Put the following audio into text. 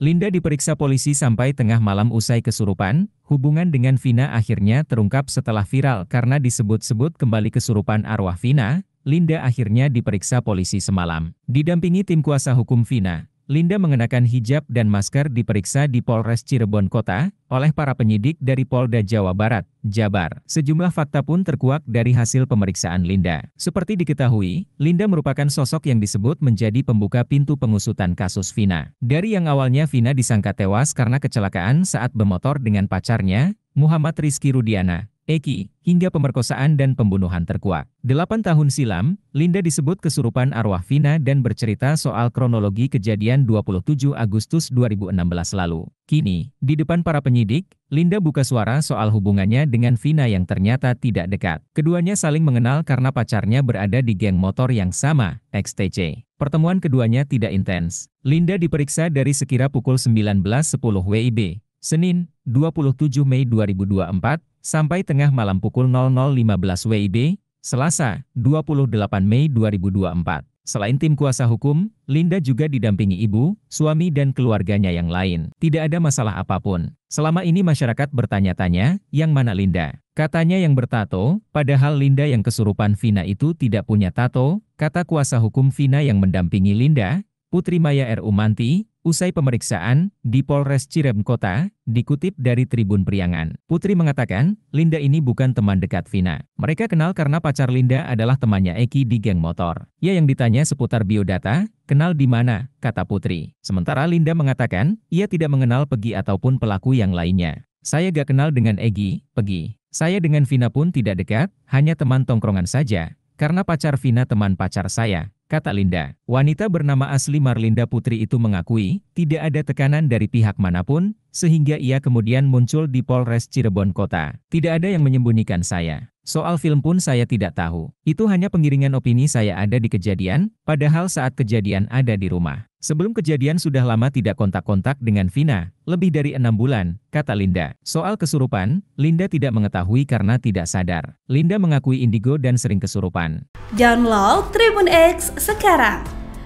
Linda diperiksa polisi sampai tengah malam usai kesurupan, hubungan dengan Vina akhirnya terungkap setelah viral karena disebut-sebut kembali kesurupan arwah Vina, Linda akhirnya diperiksa polisi semalam. Didampingi tim kuasa hukum Vina, Linda mengenakan hijab dan masker diperiksa di Polres Cirebon Kota oleh para penyidik dari Polda Jawa Barat, Jabar. Sejumlah fakta pun terkuak dari hasil pemeriksaan Linda. Seperti diketahui, Linda merupakan sosok yang disebut menjadi pembuka pintu pengusutan kasus Vina. Dari yang awalnya Vina disangka tewas karena kecelakaan saat bermotor dengan pacarnya, Muhammad Rizky Rudiana, Eki, hingga pemerkosaan dan pembunuhan terkuak. Delapan tahun silam, Linda disebut kesurupan arwah Vina dan bercerita soal kronologi kejadian 27 Agustus 2016 lalu. Kini, di depan para penyidik, Linda buka suara soal hubungannya dengan Vina yang ternyata tidak dekat. Keduanya saling mengenal karena pacarnya berada di geng motor yang sama, XTC. Pertemuan keduanya tidak intens. Linda diperiksa dari sekira pukul 19.10 WIB, Senin, 27 Mei 2024, Sampai tengah malam pukul 00.15 WIB, Selasa, 28 Mei 2024. Selain tim kuasa hukum, Linda juga didampingi ibu, suami dan keluarganya yang lain. Tidak ada masalah apapun. Selama ini masyarakat bertanya-tanya, yang mana Linda? Katanya yang bertato, padahal Linda yang kesurupan Vina itu tidak punya tato, kata kuasa hukum Vina yang mendampingi Linda, Putri Maya R. Umanti, usai pemeriksaan di Polres Cirem Kota, dikutip dari Tribun Priangan. Putri mengatakan, Linda ini bukan teman dekat Vina. Mereka kenal karena pacar Linda adalah temannya Eki di geng motor. Ia yang ditanya seputar biodata, kenal di mana, kata Putri. Sementara Linda mengatakan, ia tidak mengenal Pegi ataupun pelaku yang lainnya. Saya gak kenal dengan Egi, Pegi. Saya dengan Vina pun tidak dekat, hanya teman tongkrongan saja, karena pacar Vina teman pacar saya, kata Linda. Wanita bernama asli Marlinda Putri itu mengakui, tidak ada tekanan dari pihak manapun, sehingga ia kemudian muncul di Polres Cirebon Kota. Tidak ada yang menyembunyikan saya. Soal film pun saya tidak tahu. Itu hanya pengiringan opini saya ada di kejadian, padahal saat kejadian ada di rumah. Sebelum kejadian sudah lama tidak kontak-kontak dengan Vina, lebih dari enam bulan, kata Linda. Soal kesurupan, Linda tidak mengetahui karena tidak sadar. Linda mengakui indigo dan sering kesurupan. Download Tribun X sekarang